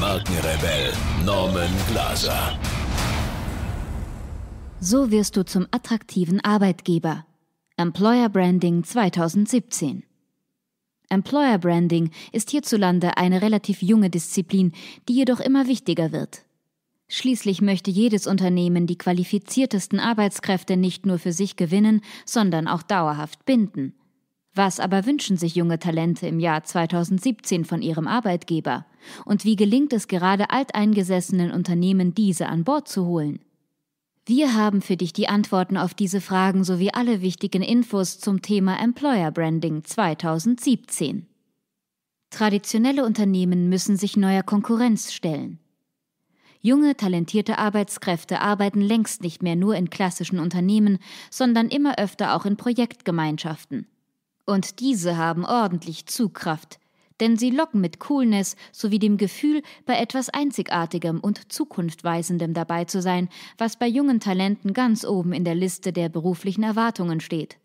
Markenrebell Norman Glaser. So wirst du zum attraktiven Arbeitgeber. Employer Branding 2017. Employer Branding ist hierzulande eine relativ junge Disziplin, die jedoch immer wichtiger wird. Schließlich möchte jedes Unternehmen die qualifiziertesten Arbeitskräfte nicht nur für sich gewinnen, sondern auch dauerhaft binden. Was aber wünschen sich junge Talente im Jahr 2017 von ihrem Arbeitgeber? Und wie gelingt es gerade alteingesessenen Unternehmen, diese an Bord zu holen? Wir haben für dich die Antworten auf diese Fragen sowie alle wichtigen Infos zum Thema Employer Branding 2017. Traditionelle Unternehmen müssen sich neuer Konkurrenz stellen. Junge, talentierte Arbeitskräfte arbeiten längst nicht mehr nur in klassischen Unternehmen, sondern immer öfter auch in Projektgemeinschaften. Und diese haben ordentlich Zugkraft, denn sie locken mit Coolness sowie dem Gefühl, bei etwas Einzigartigem und Zukunftweisendem dabei zu sein, was bei jungen Talenten ganz oben in der Liste der beruflichen Erwartungen steht.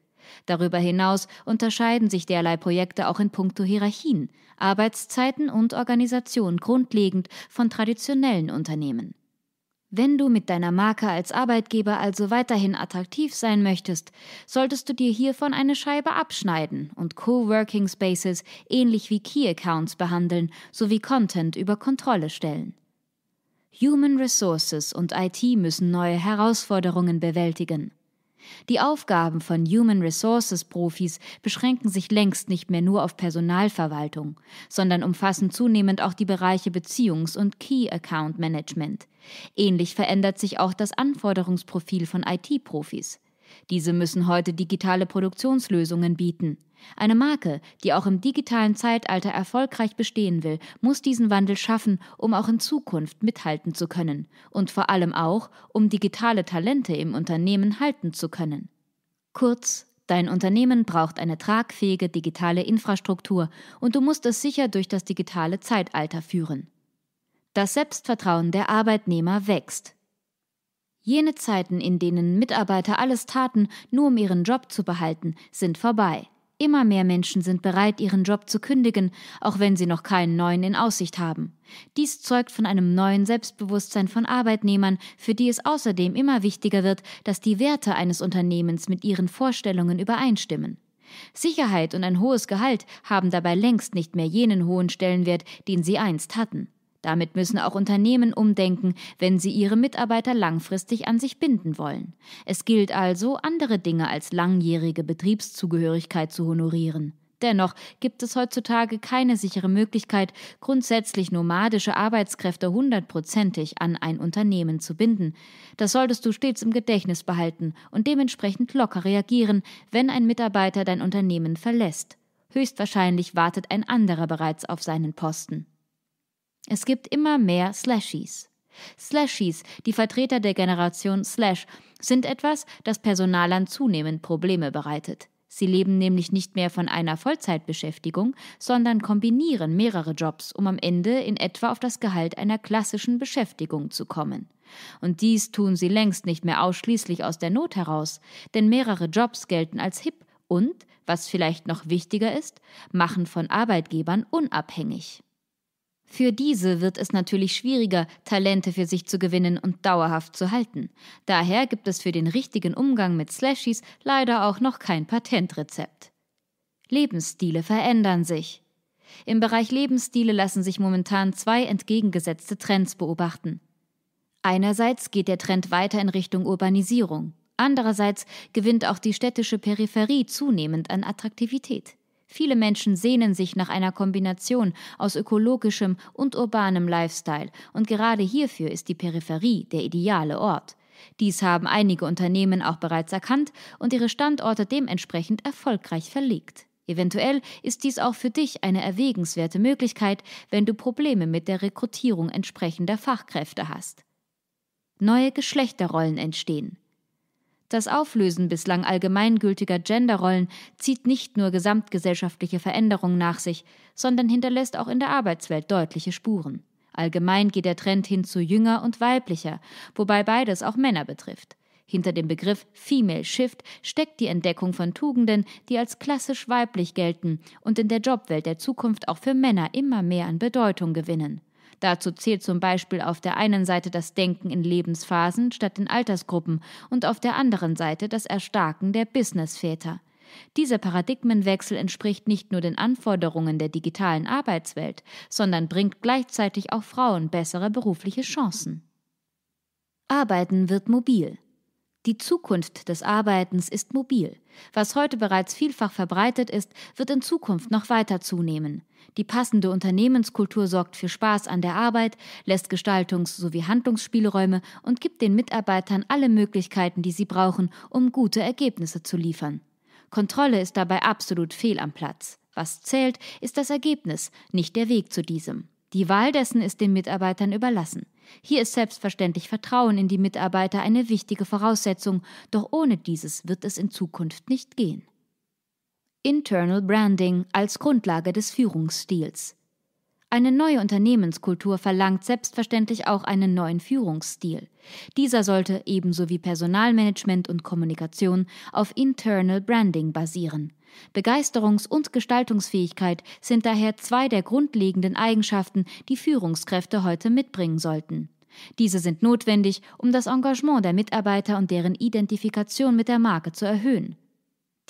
Darüber hinaus unterscheiden sich derlei Projekte auch in puncto Hierarchien, Arbeitszeiten und Organisation grundlegend von traditionellen Unternehmen. Wenn du mit deiner Marke als Arbeitgeber also weiterhin attraktiv sein möchtest, solltest du dir hiervon eine Scheibe abschneiden und Coworking Spaces ähnlich wie Key Accounts behandeln sowie Content über Kontrolle stellen. Human Resources und IT müssen neue Herausforderungen bewältigen. Die Aufgaben von Human Resources Profis beschränken sich längst nicht mehr nur auf Personalverwaltung, sondern umfassen zunehmend auch die Bereiche Beziehungs- und Key Account Management. Ähnlich verändert sich auch das Anforderungsprofil von IT-Profis. Diese müssen heute digitale Produktionslösungen bieten. Eine Marke, die auch im digitalen Zeitalter erfolgreich bestehen will, muss diesen Wandel schaffen, um auch in Zukunft mithalten zu können und vor allem auch, um digitale Talente im Unternehmen halten zu können. Kurz, dein Unternehmen braucht eine tragfähige digitale Infrastruktur und du musst es sicher durch das digitale Zeitalter führen. Das Selbstvertrauen der Arbeitnehmer wächst. Jene Zeiten, in denen Mitarbeiter alles taten, nur um ihren Job zu behalten, sind vorbei. Immer mehr Menschen sind bereit, ihren Job zu kündigen, auch wenn sie noch keinen neuen in Aussicht haben. Dies zeugt von einem neuen Selbstbewusstsein von Arbeitnehmern, für die es außerdem immer wichtiger wird, dass die Werte eines Unternehmens mit ihren Vorstellungen übereinstimmen. Sicherheit und ein hohes Gehalt haben dabei längst nicht mehr jenen hohen Stellenwert, den sie einst hatten. Damit müssen auch Unternehmen umdenken, wenn sie ihre Mitarbeiter langfristig an sich binden wollen. Es gilt also, andere Dinge als langjährige Betriebszugehörigkeit zu honorieren. Dennoch gibt es heutzutage keine sichere Möglichkeit, grundsätzlich nomadische Arbeitskräfte hundertprozentig an ein Unternehmen zu binden. Das solltest du stets im Gedächtnis behalten und dementsprechend locker reagieren, wenn ein Mitarbeiter dein Unternehmen verlässt. Höchstwahrscheinlich wartet ein anderer bereits auf seinen Posten. Es gibt immer mehr Slashies. Slashies, die Vertreter der Generation Slash, sind etwas, das Personalern zunehmend Probleme bereitet. Sie leben nämlich nicht mehr von einer Vollzeitbeschäftigung, sondern kombinieren mehrere Jobs, um am Ende in etwa auf das Gehalt einer klassischen Beschäftigung zu kommen. Und dies tun sie längst nicht mehr ausschließlich aus der Not heraus, denn mehrere Jobs gelten als hip und, was vielleicht noch wichtiger ist, machen von Arbeitgebern unabhängig. Für diese wird es natürlich schwieriger, Talente für sich zu gewinnen und dauerhaft zu halten. Daher gibt es für den richtigen Umgang mit Slashies leider auch noch kein Patentrezept. Lebensstile verändern sich. Im Bereich Lebensstile lassen sich momentan zwei entgegengesetzte Trends beobachten. Einerseits geht der Trend weiter in Richtung Urbanisierung. Andererseits gewinnt auch die städtische Peripherie zunehmend an Attraktivität. Viele Menschen sehnen sich nach einer Kombination aus ökologischem und urbanem Lifestyle, und gerade hierfür ist die Peripherie der ideale Ort. Dies haben einige Unternehmen auch bereits erkannt und ihre Standorte dementsprechend erfolgreich verlegt. Eventuell ist dies auch für dich eine erwägenswerte Möglichkeit, wenn du Probleme mit der Rekrutierung entsprechender Fachkräfte hast. Neue Geschlechterrollen entstehen. Das Auflösen bislang allgemeingültiger Genderrollen zieht nicht nur gesamtgesellschaftliche Veränderungen nach sich, sondern hinterlässt auch in der Arbeitswelt deutliche Spuren. Allgemein geht der Trend hin zu jünger und weiblicher, wobei beides auch Männer betrifft. Hinter dem Begriff Female Shift steckt die Entdeckung von Tugenden, die als klassisch weiblich gelten und in der Jobwelt der Zukunft auch für Männer immer mehr an Bedeutung gewinnen. Dazu zählt zum Beispiel auf der einen Seite das Denken in Lebensphasen statt in Altersgruppen und auf der anderen Seite das Erstarken der Businessväter. Dieser Paradigmenwechsel entspricht nicht nur den Anforderungen der digitalen Arbeitswelt, sondern bringt gleichzeitig auch Frauen bessere berufliche Chancen. Arbeiten wird mobil. Die Zukunft des Arbeitens ist mobil. Was heute bereits vielfach verbreitet ist, wird in Zukunft noch weiter zunehmen. Die passende Unternehmenskultur sorgt für Spaß an der Arbeit, lässt Gestaltungs- sowie Handlungsspielräume und gibt den Mitarbeitern alle Möglichkeiten, die sie brauchen, um gute Ergebnisse zu liefern. Kontrolle ist dabei absolut fehl am Platz. Was zählt, ist das Ergebnis, nicht der Weg zu diesem. Die Wahl dessen ist den Mitarbeitern überlassen. Hier ist selbstverständlich Vertrauen in die Mitarbeiter eine wichtige Voraussetzung, doch ohne dieses wird es in Zukunft nicht gehen. Internal Branding als Grundlage des Führungsstils. Eine neue Unternehmenskultur verlangt selbstverständlich auch einen neuen Führungsstil. Dieser sollte ebenso wie Personalmanagement und Kommunikation auf Internal Branding basieren. Begeisterungs- und Gestaltungsfähigkeit sind daher zwei der grundlegenden Eigenschaften, die Führungskräfte heute mitbringen sollten. Diese sind notwendig, um das Engagement der Mitarbeiter und deren Identifikation mit der Marke zu erhöhen.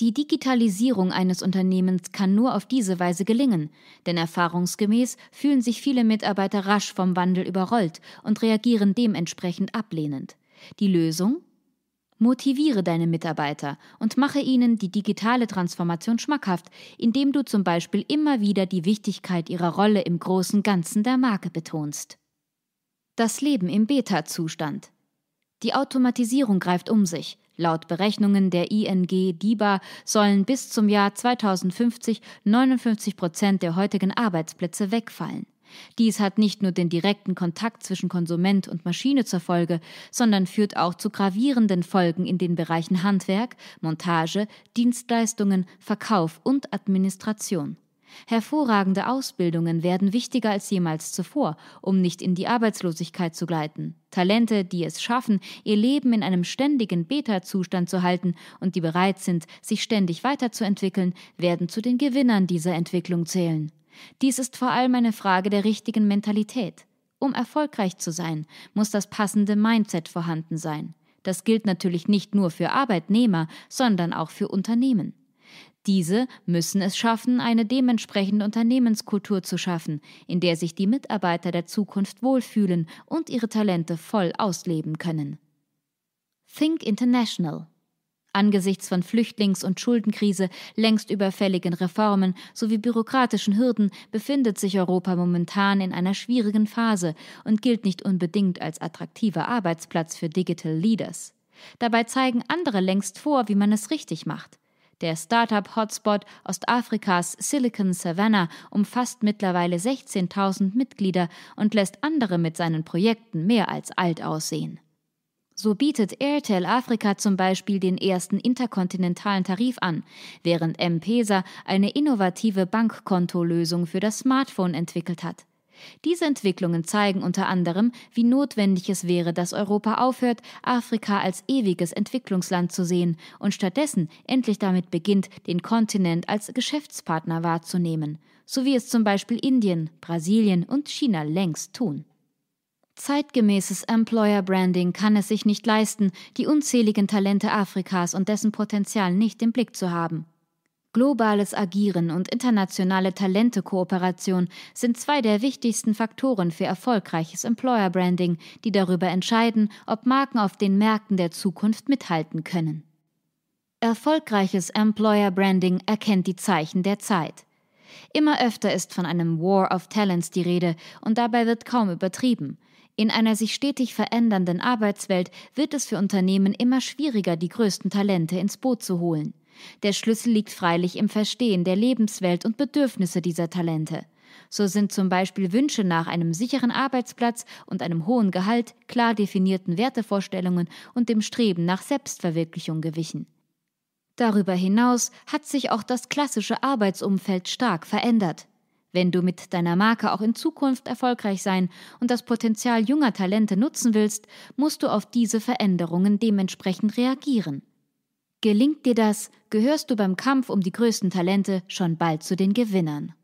Die Digitalisierung eines Unternehmens kann nur auf diese Weise gelingen, denn erfahrungsgemäß fühlen sich viele Mitarbeiter rasch vom Wandel überrollt und reagieren dementsprechend ablehnend. Die Lösung? Motiviere deine Mitarbeiter und mache ihnen die digitale Transformation schmackhaft, indem du zum Beispiel immer wieder die Wichtigkeit ihrer Rolle im großen Ganzen der Marke betonst. Das Leben im Beta-Zustand. Die Automatisierung greift um sich Laut Berechnungen der ING DIBA sollen bis zum Jahr 2050 59 Prozent der heutigen Arbeitsplätze wegfallen. Dies hat nicht nur den direkten Kontakt zwischen Konsument und Maschine zur Folge, sondern führt auch zu gravierenden Folgen in den Bereichen Handwerk, Montage, Dienstleistungen, Verkauf und Administration. Hervorragende Ausbildungen werden wichtiger als jemals zuvor, um nicht in die Arbeitslosigkeit zu gleiten. Talente, die es schaffen, ihr Leben in einem ständigen Beta-Zustand zu halten und die bereit sind, sich ständig weiterzuentwickeln, werden zu den Gewinnern dieser Entwicklung zählen. Dies ist vor allem eine Frage der richtigen Mentalität. Um erfolgreich zu sein, muss das passende Mindset vorhanden sein. Das gilt natürlich nicht nur für Arbeitnehmer, sondern auch für Unternehmen. Diese müssen es schaffen, eine dementsprechende Unternehmenskultur zu schaffen, in der sich die Mitarbeiter der Zukunft wohlfühlen und ihre Talente voll ausleben können. Think International angesichts von Flüchtlings- und Schuldenkrise, längst überfälligen Reformen sowie bürokratischen Hürden befindet sich Europa momentan in einer schwierigen Phase und gilt nicht unbedingt als attraktiver Arbeitsplatz für Digital Leaders. Dabei zeigen andere längst vor, wie man es richtig macht. Der Startup-Hotspot Ostafrikas Silicon Savannah umfasst mittlerweile 16.000 Mitglieder und lässt andere mit seinen Projekten mehr als alt aussehen. So bietet Airtel Afrika zum Beispiel den ersten interkontinentalen Tarif an, während M-Pesa eine innovative Bankkontolösung für das Smartphone entwickelt hat. Diese Entwicklungen zeigen unter anderem, wie notwendig es wäre, dass Europa aufhört, Afrika als ewiges Entwicklungsland zu sehen und stattdessen endlich damit beginnt, den Kontinent als Geschäftspartner wahrzunehmen, so wie es zum Beispiel Indien, Brasilien und China längst tun. Zeitgemäßes Employer Branding kann es sich nicht leisten, die unzähligen Talente Afrikas und dessen Potenzial nicht im Blick zu haben. Globales Agieren und internationale Talentekooperation sind zwei der wichtigsten Faktoren für erfolgreiches Employer Branding, die darüber entscheiden, ob Marken auf den Märkten der Zukunft mithalten können. Erfolgreiches Employer Branding erkennt die Zeichen der Zeit. Immer öfter ist von einem War of Talents die Rede und dabei wird kaum übertrieben. In einer sich stetig verändernden Arbeitswelt wird es für Unternehmen immer schwieriger, die größten Talente ins Boot zu holen. Der Schlüssel liegt freilich im Verstehen der Lebenswelt und Bedürfnisse dieser Talente. So sind zum Beispiel Wünsche nach einem sicheren Arbeitsplatz und einem hohen Gehalt, klar definierten Wertevorstellungen und dem Streben nach Selbstverwirklichung gewichen. Darüber hinaus hat sich auch das klassische Arbeitsumfeld stark verändert. Wenn du mit deiner Marke auch in Zukunft erfolgreich sein und das Potenzial junger Talente nutzen willst, musst du auf diese Veränderungen dementsprechend reagieren. Gelingt dir das, gehörst du beim Kampf um die größten Talente schon bald zu den Gewinnern.